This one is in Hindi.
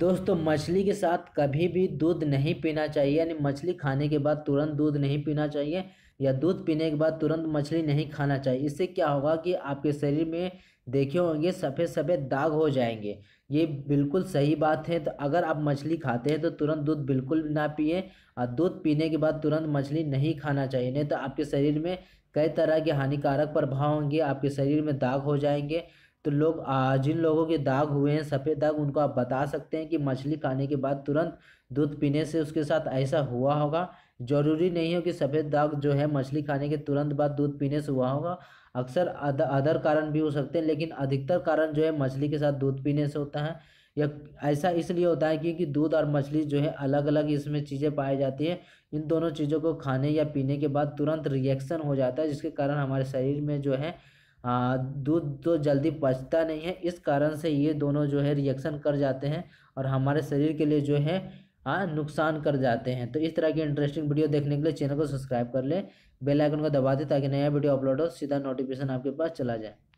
दोस्तों मछली के साथ कभी भी दूध नहीं पीना चाहिए यानी मछली खाने के बाद तुरंत दूध नहीं पीना चाहिए या दूध पीने के बाद तुरंत मछली नहीं खाना चाहिए इससे क्या होगा कि आपके शरीर में देखे होंगे सफ़ेद सफ़ेद दाग हो जाएंगे ये बिल्कुल सही बात है तो अगर आप मछली खाते हैं तो तुरंत दूध बिल्कुल ना पिए और दूध पीने के बाद तुरंत मछली नहीं खाना चाहिए नहीं तो आपके शरीर में कई तरह के हानिकारक प्रभाव होंगे आपके शरीर में दाग हो जाएंगे तो लोग जिन लोगों के दाग हुए हैं सफ़ेद दाग उनको आप बता सकते हैं कि मछली खाने के बाद तुरंत दूध पीने से उसके साथ ऐसा हुआ होगा ज़रूरी नहीं हो कि सफ़ेद दाग जो है मछली खाने के तुरंत बाद दूध पीने से हुआ होगा अक्सर अदर कारण भी हो सकते हैं लेकिन अधिकतर कारण जो है मछली के साथ दूध पीने से होता है या ऐसा इसलिए होता है क्योंकि दूध और मछली जो है अलग अलग इसमें चीज़ें पाई जाती हैं इन दोनों चीज़ों को खाने या पीने के बाद तुरंत रिएक्शन हो जाता है जिसके कारण हमारे शरीर में जो है हाँ, दूध तो जल्दी पचता नहीं है इस कारण से ये दोनों जो है रिएक्शन कर जाते हैं और हमारे शरीर के लिए जो है हाँ नुकसान कर जाते हैं तो इस तरह की इंटरेस्टिंग वीडियो देखने के लिए चैनल को सब्सक्राइब कर लें बेल आइकन को दबा दें ताकि नया वीडियो अपलोड हो सीधा नोटिफिकेशन आपके पास चला जाए